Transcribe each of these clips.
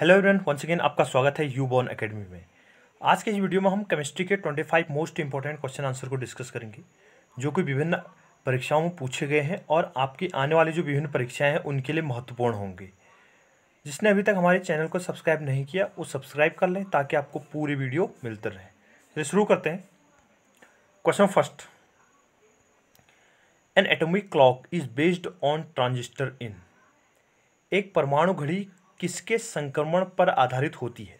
Hello everyone once again आपका स्वागत है यू बॉर्न अकेडमी में आज के इस वीडियो में हम केमिस्ट्री के 25 मोस्ट इंपॉर्टेंट क्वेश्चन आंसर को डिस्कस करेंगे जो कि विभिन्न परीक्षाओं में पूछे गए हैं और आपकी आने वाली जो विभिन्न परीक्षाएं हैं उनके लिए महत्वपूर्ण होंगे जिसने अभी तक हमारे चैनल को सब्सक्राइब नहीं किया वो सब्सक्राइब कर लें ताकि आपको पूरी वीडियो मिलते रहे चलिए शुरू करते हैं question first an atomic clock is based on transistor in एक परमाणु घड़ी किसके संक्रमण पर आधारित होती है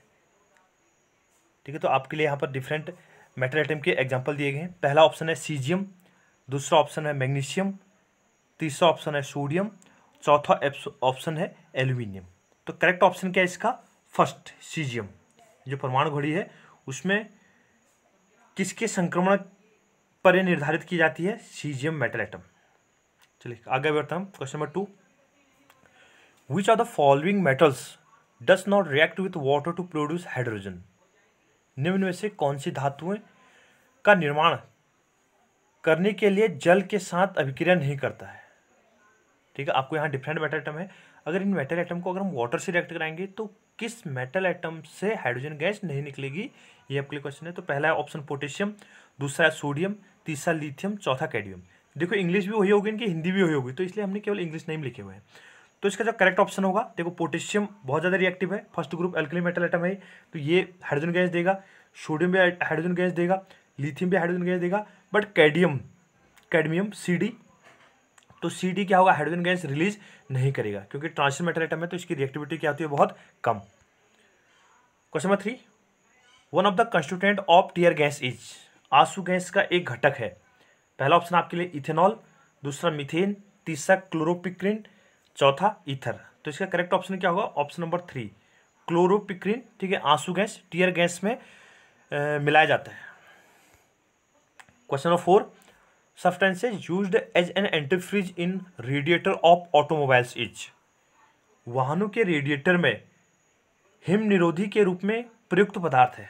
ठीक है तो आपके लिए यहाँ पर डिफरेंट मेटल आइटम के एग्जाम्पल दिए गए हैं पहला ऑप्शन है सीजियम दूसरा ऑप्शन है मैग्नीशियम तीसरा ऑप्शन है सोडियम चौथा ऑप्शन है एल्यूमिनियम तो करेक्ट ऑप्शन क्या है इसका फर्स्ट सीजियम जो परमाणु घड़ी है उसमें किसके संक्रमण पर निर्धारित की जाती है सीजियम मेटल आइटम चलिए आगे बढ़ते हूँ question number two Which are the following metals does not react with water to produce hydrogen? निम्न में से कौन सी धातुएं का निर्माण करने के लिए जल के साथ अभिक्रिया नहीं करता है ठीक है आपको यहाँ डिफरेंट मेटल आइटम है अगर इन मेटल आइटम को अगर हम वाटर से रिएक्ट कराएंगे तो किस मेटल आइटम से हाइड्रोजन गैस नहीं निकलेगी ये आपके लिए क्वेश्चन है तो पहला है ऑप्शन पोटेशियम दूसरा है सोडियम तीसरा लिथियम चौथा कैडियम देखो इंग्लिश भी वही होगी इनकी हिंदी भी वही होगी तो इसलिए हमने केवल इंग्लिश नहीं लिखे हुए हैं तो इसका जो करेक्ट ऑप्शन होगा देखो पोटेशियम बहुत ज़्यादा रिएक्टिव है first group alkali metal item है तो ये हाइड्रोजन गैस देगा सोडियम भी हाइड्रोजन गैस देगा लिथियम भी हाइड्रोजन गैस देगा बट कैडियम कैडमियम सी तो सी क्या होगा हाइड्रोजन गैस रिलीज नहीं करेगा क्योंकि ट्रांसफर मेटल आइटम है तो इसकी रिएक्टिविटी क्या होती है बहुत कम question number three one of the constituent of tear gas is आंसू गैस का एक घटक है पहला ऑप्शन आपके लिए इथेनॉल दूसरा मिथेन तीसरा क्लोरोपिक्रिन चौथा ईथर तो इसका करेक्ट ऑप्शन क्या होगा ऑप्शन नंबर थ्री क्लोरोपिक्रीन ठीक है आंसू गैस टीयर गैस में ए, मिलाया जाता है question number four substances use as an antifreeze in radiator of automobiles is वाहनों के रेडिएटर में हिम निरोधी के रूप में प्रयुक्त पदार्थ है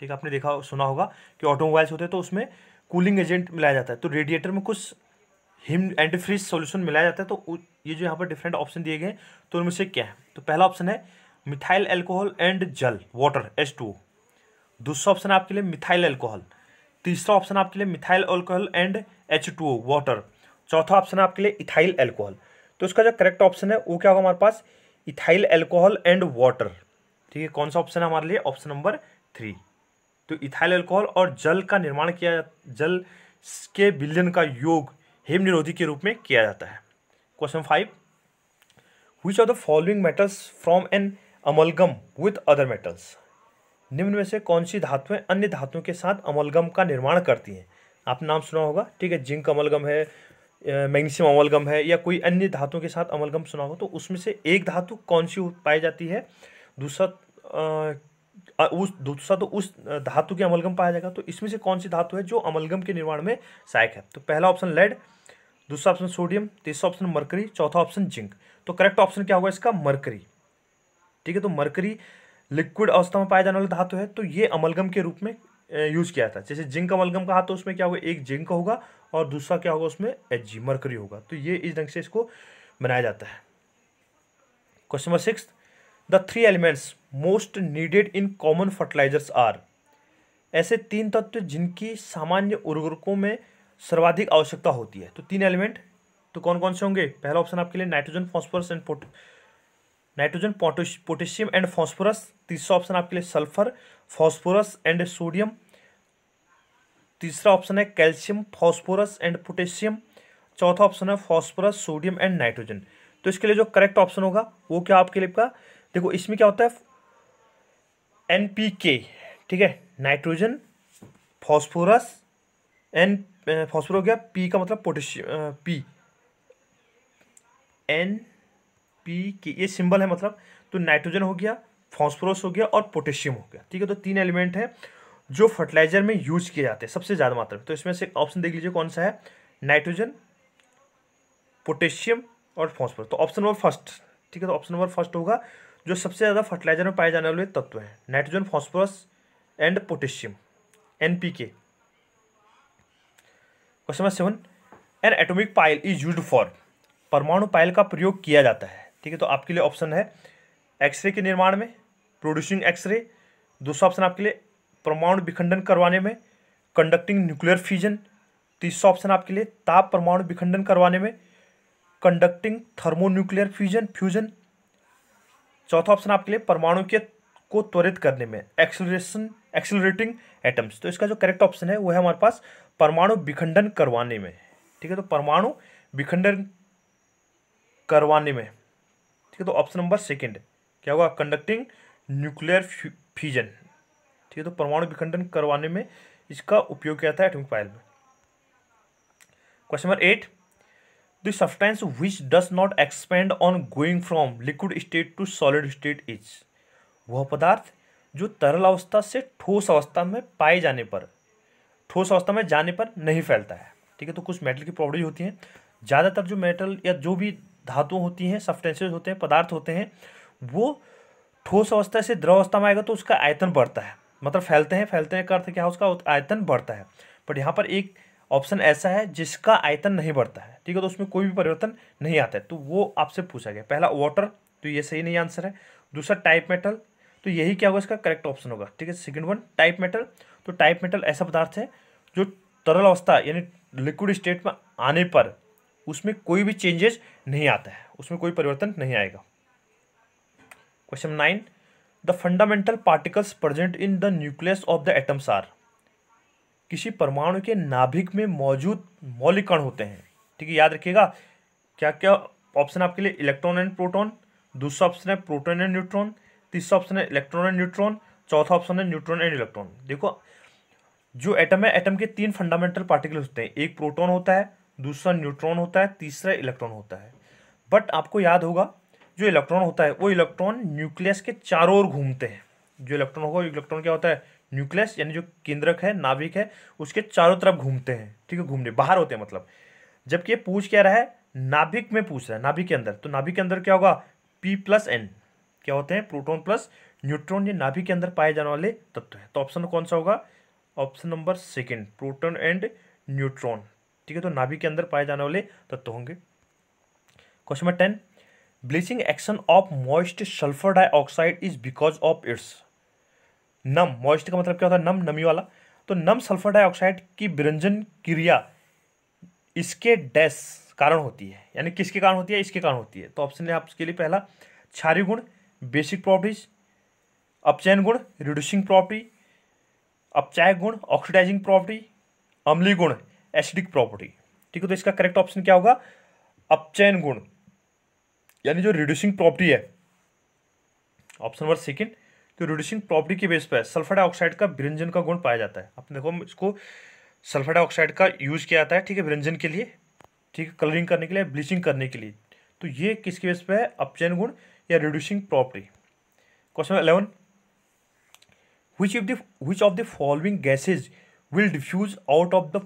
ठीक है आपने देखा सुना होगा कि ऑटोमोबाइल्स होते हैं तो उसमें कूलिंग एजेंट मिलाया जाता है तो रेडिएटर में कुछ हिम एंड फ्रीज सोल्यूशन मिलाया जाता है तो ये जो यहाँ पर डिफरेंट ऑप्शन दिए गए तो उनमें से क्या है तो पहला ऑप्शन है मिथाइल एल्कोहल एंड जल वाटर एच टू दूसरा ऑप्शन आपके लिए मिथाइल एल्कोहल तीसरा ऑप्शन आपके लिए methyl alcohol and H two water चौथा ऑप्शन आपके लिए इथाइल एल्कोहल तो उसका जो करेक्ट ऑप्शन है वो क्या होगा हमारे पास इथाइल एल्कोहल एंड वाटर ठीक है कौन सा ऑप्शन है हमारे लिए ऑप्शन नंबर थ्री तो इथाइल एल्कोहल और जल का निर्माण किया जल के विलयन का योग हिम निरोधी के रूप में किया जाता है question five which are the following metals from an amalgam with other metals निम्न में से कौन सी धातुएं अन्य धातुओं के साथ अमलगम का निर्माण करती हैं आपने नाम सुना होगा ठीक है जिंक अमलगम है मैग्नीशियम अमलगम है या कोई अन्य धातुओं के साथ अमलगम सुना हो तो उसमें से एक धातु कौन सी पाई जाती है दूसरा उस दूसरा तो उस धातु के अमलगम पाया जाएगा तो इसमें से कौन सी धातु है जो अमलगम के निर्माण में सहायक है तो पहला ऑप्शन लेड दूसरा ऑप्शन सोडियम तीसरा ऑप्शन मरकरी चौथा ऑप्शन जिंक तो करेक्ट ऑप्शन क्या होगा इसका मरकरी ठीक है तो मरकरी लिक्विड अवस्था में पाया जाने वाला धातु है तो ये अमलगम के रूप में यूज किया जाता है जैसे जिंक अमलगम कहा तो उसमें क्या होगा एक जिंक होगा और दूसरा क्या होगा उसमें एच जी मरकरी होगा तो ये इस ढंग से इसको बनाया जाता है question number six the three elements most needed in common fertilisers are ऐसे तीन तत्व जिनकी सामान्य उर्वरकों में सर्वाधिक आवश्यकता होती है तो तीन एलिमेंट तो कौन कौन से होंगे पहला ऑप्शन आपके लिए nitrogen phosphorus and pot nitrogen potassium and phosphorus तीसरा ऑप्शन आपके लिए सल्फर फॉस्फोरस एंड सोडियम तीसरा ऑप्शन है कैल्शियम फॉस्फोरस एंड पोटेशियम चौथा ऑप्शन है फॉस्फोरस सोडियम एंड नाइट्रोजन तो इसके लिए जो करेक्ट ऑप्शन होगा वो क्या आपके लिए का देखो इसमें क्या होता है एन पी के ठीक है नाइट्रोजन फॉस्फोरस एन फॉस्फोर हो गया पी का मतलब पोटेशियम पी एन पी के ये सिंबल है मतलब तो नाइट्रोजन हो गया फॉस्फोरस हो गया और पोटेशियम हो गया ठीक है तो तीन एलिमेंट है जो फर्टिलाइजर में यूज किए जाते हैं सबसे ज़्यादा मात्रा में तो इसमें से ऑप्शन देख लीजिए कौन सा है नाइट्रोजन पोटेशियम और फॉस्फोरस तो ऑप्शन नंबर फर्स्ट ठीक है तो ऑप्शन नंबर फर्स्ट होगा जो सबसे ज़्यादा फर्टिलाइजर में पाए जाने वाले तत्व हैं nitrogen phosphorus and potassium N P K question number seven an atomic pile is use for परमाणु पाइल का प्रयोग किया जाता है ठीक है तो आपके लिए ऑप्शन है एक्सरे के निर्माण में प्रोड्यूसिंग एक्सरे दूसरा ऑप्शन आपके लिए परमाणु विखंडन करवाने में कंडक्टिंग न्यूक्लियर फ्यूजन तीसरा ऑप्शन आपके लिए ताप परमाणु विखंडन करवाने में कंडक्टिंग थर्मोन्यूक्लियर फ्यूजन फ्यूजन चौथा ऑप्शन आपके लिए परमाणु के को त्वरित करने में एक्सलरेशन एक्सलरेटिंग एटम्स तो इसका जो करेक्ट ऑप्शन है वो है हमारे पास परमाणु विखंडन करवाने में ठीक है तो परमाणु विखंडन करवाने में ठीक है तो ऑप्शन नंबर सेकेंड क्या होगा कंडक्टिंग न्यूक्लियर फ्यूजन ठीक है तो परमाणु विखंडन करवाने में इसका उपयोग किया था एटमिक पायल में question number eight the substance which does not expand on going from liquid state to solid state is वह पदार्थ जो तरल अवस्था से ठोस अवस्था में पाए जाने पर ठोस अवस्था में जाने पर नहीं फैलता है ठीक है तो कुछ मेटल की प्रॉपर्टी होती हैं ज़्यादातर जो मेटल या जो भी धातु होती हैं सब्सटेंसेज होते हैं पदार्थ होते हैं वो ठोस अवस्था से द्रव अवस्था में आएगा तो उसका आयतन बढ़ता है मतलब फैलते हैं फैलते हैं का अर्थ क्या है उसका आयतन बढ़ता है बट यहाँ पर एक ऑप्शन ऐसा है जिसका आयतन नहीं बढ़ता है ठीक है तो उसमें कोई भी परिवर्तन नहीं आता है तो वो आपसे पूछा गया पहला वाटर तो ये सही नहीं आंसर है दूसरा टाइप मेटल तो यही क्या होगा इसका करेक्ट ऑप्शन होगा ठीक है सेकंड वन टाइप मेटल तो टाइप मेटल ऐसा पदार्थ है जो तरल अवस्था यानी लिक्विड स्टेट में आने पर उसमें कोई भी चेंजेस नहीं आता है उसमें कोई परिवर्तन नहीं आएगा question nine the fundamental particles present in the nucleus of the atoms are किसी परमाणु के नाभिक में मौजूद मौलिक कण होते हैं ठीक है याद रखिएगा क्या क्या ऑप्शन आपके लिए इलेक्ट्रॉन एंड प्रोटॉन दूसरा ऑप्शन है प्रोटॉन एंड न्यूट्रॉन तीसरा ऑप्शन है इलेक्ट्रॉन एंड न्यूट्रॉन चौथा ऑप्शन है न्यूट्रॉन एंड इलेक्ट्रॉन देखो जो एटम है एटम के तीन फंडामेंटल पार्टिकल होते हैं एक प्रोटोन होता है दूसरा न्यूट्रॉन होता है तीसरा इलेक्ट्रॉन होता है बट आपको याद होगा जो इलेक्ट्रॉन होता है वो इलेक्ट्रॉन न्यूक्लियस के चारों ओर घूमते हैं जो इलेक्ट्रॉन होगा इलेक्ट्रॉन क्या होता है न्यूक्लियस यानी जो केंद्रक है नाभिक है उसके चारों तरफ घूमते हैं ठीक है घूमने बाहर होते हैं मतलब जबकि ये पूछ क्या रहा है नाभिक में पूछ रहा है नाभिक के अंदर तो नाभिक के अंदर क्या होगा पी प्लस एन क्या होते हैं प्रोटोन प्लस न्यूट्रॉन ये नाभिक के अंदर पाए जाने वाले तत्व है तो ऑप्शन कौन सा होगा option number second proton and neutron ठीक है तो नाभिक के अंदर पाए जाने वाले तत्व होंगे question number ten bleaching action of moist sulphur dioxide is because of its नम मॉइस्ट का मतलब क्या होता है नम नमी वाला तो नम सल्फर डाइऑक्साइड की विरंजन क्रिया इसके डैश कारण होती है यानी किसके कारण होती है इसके कारण होती है तो ऑप्शन है आपके लिए पहला क्षारी गुण बेसिक प्रॉपर्टीज अपचयन गुण रिड्यूसिंग प्रॉपर्टी अपचायक गुण ऑक्सीडाइजिंग प्रॉपर्टी अम्ली गुण एसिडिक प्रॉपर्टी ठीक है तो इसका करेक्ट ऑप्शन क्या होगा अपचयन गुण यानी जो रिड्यूसिंग प्रॉपर्टी है ऑप्शन नंबर सेकेंड तो रिड्यूसिंग प्रॉपर्टी के बेस पर सल्फर डाइऑक्साइड का ब्रिंजन का गुण पाया जाता है अपने देखो इसको सल्फर डाइऑक्साइड का यूज किया जाता है ठीक है ब्रिंजन के लिए ठीक है कलरिंग करने के लिए ब्लीचिंग करने के लिए तो ये किसके बेस पर है अपचयन गुण या reducing property question eleven which if the which of the following gases will diffuse out of the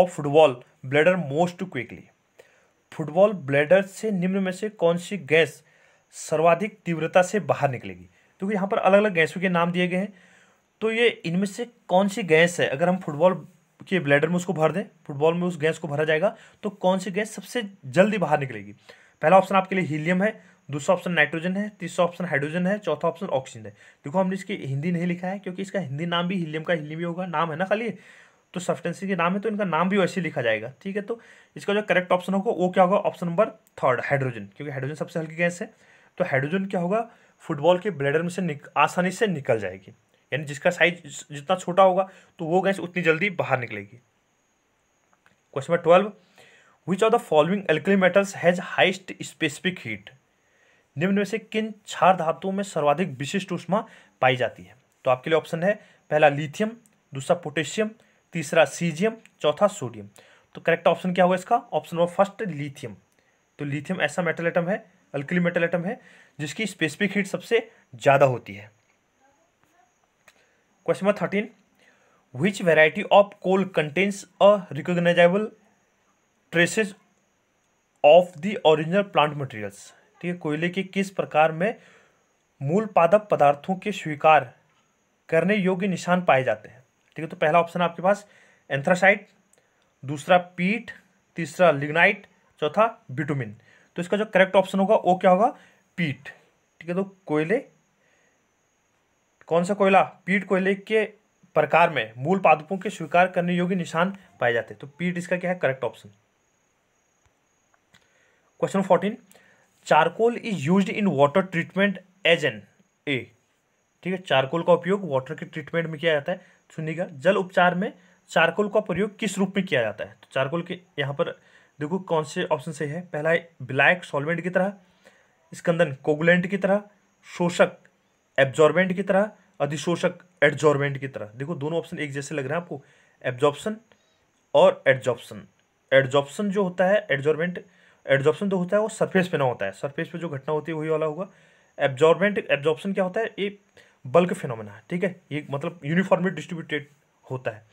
of football bladder most football bladder से निम्न में से कौन सी गैस सर्वाधिक तीव्रता से बाहर निकलेगी क्योंकि यहाँ पर अलग अलग गैसों के नाम दिए गए हैं तो ये इनमें से कौन सी गैस है अगर हम फुटबॉल के ब्लैडर में उसको भर दें फुटबॉल में उस गैस को भरा जाएगा तो कौन सी गैस सबसे जल्दी बाहर निकलेगी पहला ऑप्शन आपके लिए हीलियम है दूसरा ऑप्शन नाइट्रोजन है तीसरा ऑप्शन हाइड्रोजन है चौथा ऑप्शन ऑक्सीजन है देखो हमने इसकी हिंदी नहीं लिखा है क्योंकि इसका हिंदी नाम भी हीलियम का हीलियम ही होगा नाम है ना खाली तो सब्सटेंसी के नाम है तो इनका नाम भी वैसे लिखा जाएगा ठीक है तो इसका जो करेक्ट ऑप्शन होगा वो क्या होगा ऑप्शन नंबर थर्ड हाइड्रोजन क्योंकि हाइड्रोजन सबसे हल्की गैस है तो हाइड्रोजन क्या होगा फुटबॉल के ब्लेडर में से निक, आसानी से निकल जाएगी यानी जिसका साइज जितना छोटा होगा तो वो गैस उतनी जल्दी बाहर निकलेगी question number twelve which of the following alkali metals has highest specific heat निम्न में से किन क्षार धातुओं में सर्वाधिक विशिष्ट उष्मा पाई जाती है तो आपके लिए ऑप्शन है पहला लिथियम दूसरा पोटेशियम तीसरा सीजियम चौथा सोडियम तो करेक्ट ऑप्शन क्या होगा इसका ऑप्शन नंबर फर्स्ट लिथियम तो लिथियम ऐसा मेटल आइटम है अल्कली मेटल आइटम है जिसकी स्पेसिफिक हीट सबसे ज़्यादा होती है question number thirteen which variety of coal contains a recognizable traces of the original plant materials ठीक है कोयले के किस प्रकार में मूल पादप पदार्थों के स्वीकार करने योग्य निशान पाए जाते हैं ठीक है तो पहला ऑप्शन आपके पास एंथ्रासाइट दूसरा पीट तीसरा लिग्नाइट चौथा बिटुमिन तो इसका जो करेक्ट ऑप्शन होगा वो क्या होगा पीट ठीक है तो कोयले कौन सा कोयला पीट कोयले के प्रकार में मूल पादपों के स्वीकार करने योग्य निशान पाए जाते हैं तो पीट इसका क्या है correct option question fourteen charcoal is use in water treatment as an a ठीक है चारकोल का उपयोग वाटर के ट्रीटमेंट में किया जाता है सुनिएगा जल उपचार में चारकोल का प्रयोग किस रूप में किया जाता है तो चारकोल के यहाँ पर देखो कौन से ऑप्शन से है पहला है ब्लैक सॉल्वेंट की तरह स्कंदन कोगुलेंट की तरह शोषक एब्जॉर्बेंट की तरह अधिशोषक एडजॉर्बेंट की तरह देखो दोनों ऑप्शन एक जैसे लग रहे हैं आपको एब्जॉर्प्शन और एडजॉप्शन एडजॉप्शन जो होता है एडजॉर्बेंट एडजॉप्शन जो होता है वो सरफेस पे ना होता है सरफेस पे जो घटना होती है वही वाला होगा एब्जॉर्बेंट एब्जॉर्प्शन क्या होता है ये बल्क फिनोमेना है ठीक है ये मतलब यूनिफॉर्मली डिस्ट्रीब्यूटेड होता है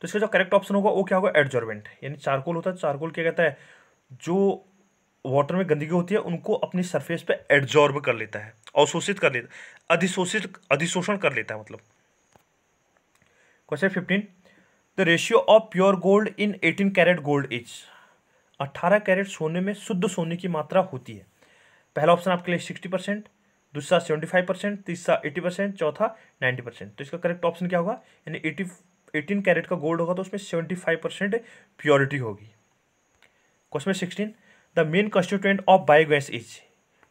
तो इसका जो करेक्ट ऑप्शन होगा वो क्या होगा एडजॉर्बेंट यानी चारकोल होता है चारकोल क्या कहता है जो वाटर में गंदगी होती है उनको अपनी सरफेस पे एड्जॉर्ब कर लेता है अवशोषित कर लेता है अधिशोषित अधिशोषण कर लेता है मतलब question fifteen the ratio of pure gold in eighteen carat gold is अट्ठारह कैरेट सोने में शुद्ध सोने की मात्रा होती है पहला ऑप्शन आपके लिए सिक्सटी परसेंट दूसरा सेवेंटी फाइव परसेंट तीसरा एटी परसेंट चौथा नाइन्टी परसेंट तो इसका करेक्ट ऑप्शन क्या होगा यानी एटी एटीन कैरेट का गोल्ड होगा तो उसमें सेवेंटी फाइव परसेंट प्योरिटी होगी question sixteen the main constituent of biogas is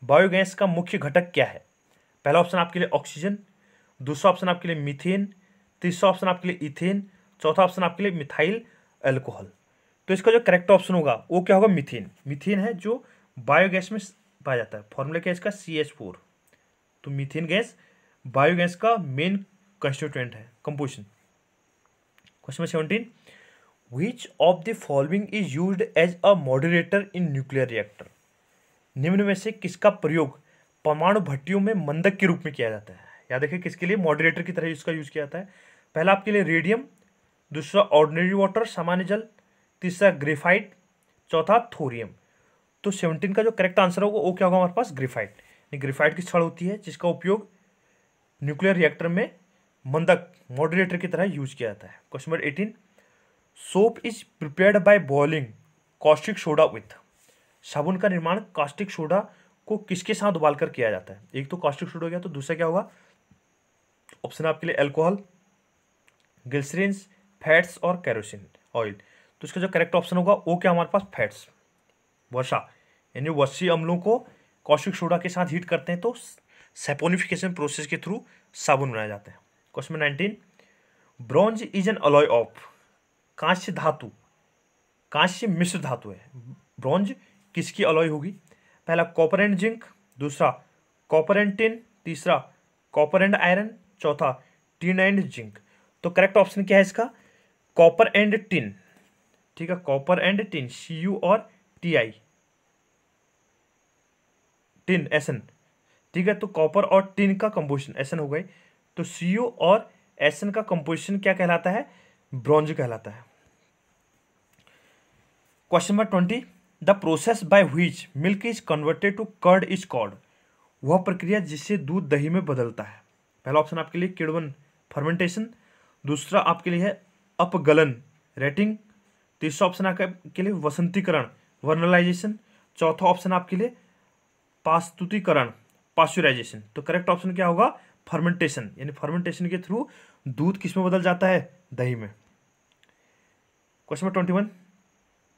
biogas का मुख्य घटक क्या है पहला ऑप्शन आपके लिए ऑक्सीजन दूसरा ऑप्शन आपके लिए मिथेन तीसरा ऑप्शन आपके लिए इथेन चौथा ऑप्शन आपके लिए मिथाइल एल्कोहल तो इसका जो करेक्ट ऑप्शन होगा वो क्या होगा मिथेन मिथेन है जो बायोगैस में पाया जाता है फॉर्मूला क्या है इसका सी एच फोर तो मिथेन गैस बायोगैस का मेन कंस्टिट्यूएंट है composition question number seventeen which of the following is use as a moderator in nuclear reactor निम्न में से किसका प्रयोग परमाणु भट्टियों में मंदक के रूप में किया जाता है याद देखिए किसके लिए मॉडरेटर की तरह इसका यूज़ किया जाता है पहला आपके लिए रेडियम दूसरा ऑर्डिनरी वाटर सामान्य जल तीसरा ग्रेफाइट चौथा थोरियम तो सेवनटीन का जो करेक्ट आंसर होगा वो क्या होगा हमारे पास ग्रेफाइट यानी ग्रेफाइट की छड़ होती है जिसका उपयोग न्यूक्लियर रिएक्टर में मंदक मॉडरेटर की तरह यूज किया जाता है question number eighteen soap is prepared by boiling caustic soda with साबुन का निर्माण कास्टिक सोडा को किसके साथ उबालकर किया जाता है एक तो कास्टिक सोडा हो गया तो दूसरा क्या होगा ऑप्शन आपके लिए एल्कोहल ग्लिसरीन्स फैट्स और कैरोसिन ऑयल तो इसका जो करेक्ट ऑप्शन होगा वो क्या हमारे पास फैट्स वर्षा यानी वर्षी अम्लों को कॉस्टिक सोडा के साथ हीट करते हैं तो सेपोनिफिकेशन प्रोसेस के थ्रू साबुन बनाए जाते हैं question nineteen bronze is an alloy of कांस्य धातु कांस्य मिश्र धातु है ब्रॉन्ज किसकी अलॉय होगी पहला कॉपर एंड जिंक दूसरा कॉपर एंड टिन तीसरा कॉपर एंड आयरन चौथा टिन एंड जिंक तो करेक्ट ऑप्शन क्या है इसका कॉपर एंड टिन ठीक है copper and tin C U और टी आई टिन एसन ठीक है तो कॉपर और टिन का कंपोजिशन एसन हो गई तो सी यू और एसन का कंपोजिशन क्या कहलाता है ब्रॉन्ज कहलाता है question number twenty the process by which milk is converted to curd is curd वह प्रक्रिया जिससे दूध दही में बदलता है पहला ऑप्शन आपके लिए किड़वन फर्मेंटेशन दूसरा आपके लिए है अपगलन रेटिंग तीसरा ऑप्शन आपके लिए वसंतीकरण वर्नलाइजेशन चौथा ऑप्शन आपके लिए पास्तुतिकरण पास्चुराइजेशन तो करेक्ट ऑप्शन क्या होगा फर्मेंटेशन यानी फर्मेंटेशन के थ्रू दूध किस में बदल जाता है दही में question number twenty one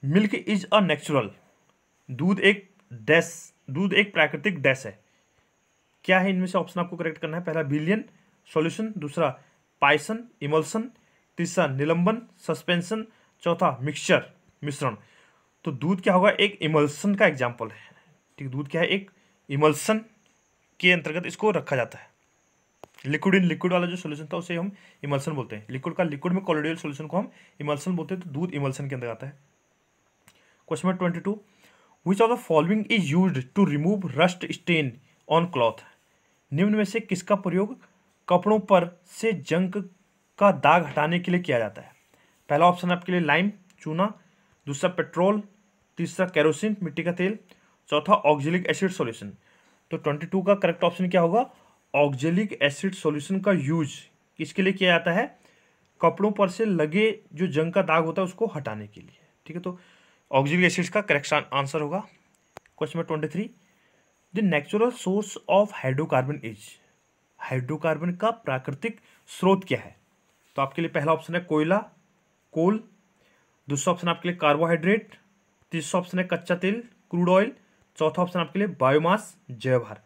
milk is a natural दूध एक डैश दूध एक प्राकृतिक डैश है क्या है इनमें से ऑप्शन आपको करेक्ट करना है पहला बिलियन सॉल्यूशन दूसरा पाइसन इमल्सन तीसरा निलंबन सस्पेंशन चौथा मिक्सचर मिश्रण तो दूध क्या होगा एक इमल्सन का एग्जाम्पल है ठीक दूध क्या है एक इमल्सन के अंतर्गत इसको रखा जाता है लिक्विड इन लिक्विड वाला जो सोल्यूशन था उसे हम इमल्सन बोलते हैं लिक्विड का लिक्विड में कॉलोडियल सोल्यूशन को हम इमल्सन बोलते हैं तो दूध इमल्सन के अंदर आता है question number twenty two which of the following is use to remove rust stain on cloth निम्न में से किसका प्रयोग कपड़ों पर से जंक का दाग हटाने के लिए किया जाता है पहला ऑप्शन आपके लिए लाइम चूना दूसरा पेट्रोल तीसरा कैरोसिन मिट्टी का तेल चौथा ऑक्जिलिक एसिड सॉल्यूशन तो ट्वेंटी टू का करेक्ट ऑप्शन क्या होगा ऑक्जिलिक एसिड सॉल्यूशन का यूज किसके लिए किया जाता है कपड़ों पर से लगे जो जंग का दाग होता है उसको हटाने के लिए ठीक है तो ऑक्जिक एसिड्स का करेक्ट आंसर होगा question number twenty three the natural source of hydrocarbon is hydrocarbon का प्राकृतिक स्रोत क्या है तो आपके लिए पहला ऑप्शन है कोयला कोल दूसरा ऑप्शन आपके लिए कार्बोहाइड्रेट तीसरा ऑप्शन है कच्चा तेल क्रूड ऑयल चौथा ऑप्शन आपके लिए बायोमास जयभार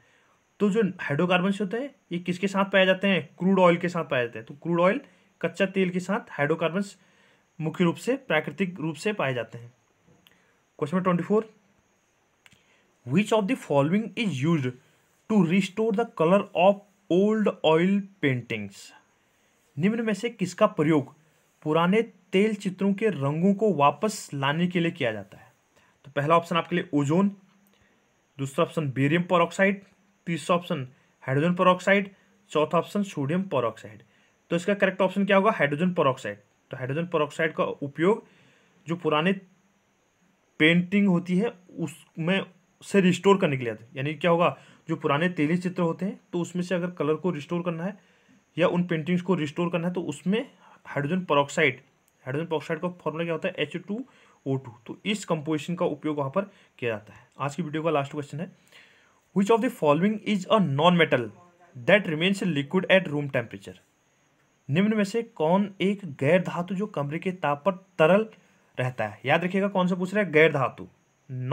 तो जो हाइड्रोकार्बन होते हैं ये किसके साथ पाए जाते हैं क्रूड ऑयल के साथ पाए जाते हैं तो क्रूड ऑयल कच्चा तेल के साथ हाइड्रोकार्बन मुख्य रूप से प्राकृतिक रूप से पाए जाते हैं question number twenty four which of the following is use to restore the colour of old oil paintings निम्न में से किसका प्रयोग पुराने तेल चित्रों के रंगों को वापस लाने के लिए किया जाता है तो पहला ऑप्शन आपके लिए ओजोन दूसरा ऑप्शन बेरियम परोक्साइड तीसरा ऑप्शन हाइड्रोजन परोक्साइड चौथा ऑप्शन सोडियम परोक्साइड तो इसका करेक्ट ऑप्शन क्या होगा हाइड्रोजन परोक्साइड तो हाइड्रोजन परोक्साइड का उपयोग जो पुराने पेंटिंग होती है उसमें से रिस्टोर करने के लिए हैं यानी क्या होगा जो पुराने तेली चित्र होते हैं तो उसमें से अगर कलर को रिस्टोर करना है या उन पेंटिंग्स को रिस्टोर करना है तो उसमें हाइड्रोजन परऑक्साइड हाइड्रोजन परऑक्साइड का फॉर्मूला क्या होता है एच टू ओ टू तो इस कंपोजिशन का उपयोग वहाँ पर किया जाता है आज की वीडियो का लास्ट क्वेश्चन है which of the following is a non metal that remains liquid at room temperature निम्न में से कौन एक गैर धातु जो कमरे के ताप पर तरल रहता है याद रखिएगा कौन सा पूछ रहा है गैर धातु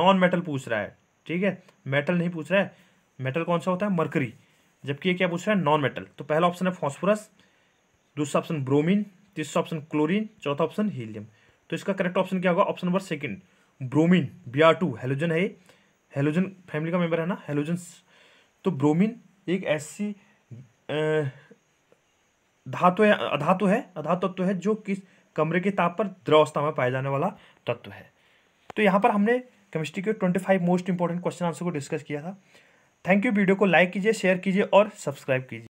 नॉन मेटल पूछ रहा है ठीक है मेटल नहीं पूछ रहा है मेटल कौन सा होता है मरकरी जबकि ये क्या पूछ रहा है नॉन मेटल तो पहला ऑप्शन है फॉस्फोरस दूसरा ऑप्शन ब्रोमिन तीसरा ऑप्शन क्लोरीन चौथा ऑप्शन हीलियम तो इसका करेक्ट ऑप्शन क्या होगा option number second bromine B R two halogen है हेलोजन फैमिली का मेंबर है ना हेलोजन तो ब्रोमीन एक ऐसी धातु है अधातु है अधातत्व है जो किस कमरे के ताप पर द्रवस्था में पाया जाने वाला तत्व है तो यहाँ पर हमने केमिस्ट्री के twenty five most important question answer को डिस्कस किया था थैंक यू वीडियो को लाइक कीजिए शेयर कीजिए और सब्सक्राइब कीजिए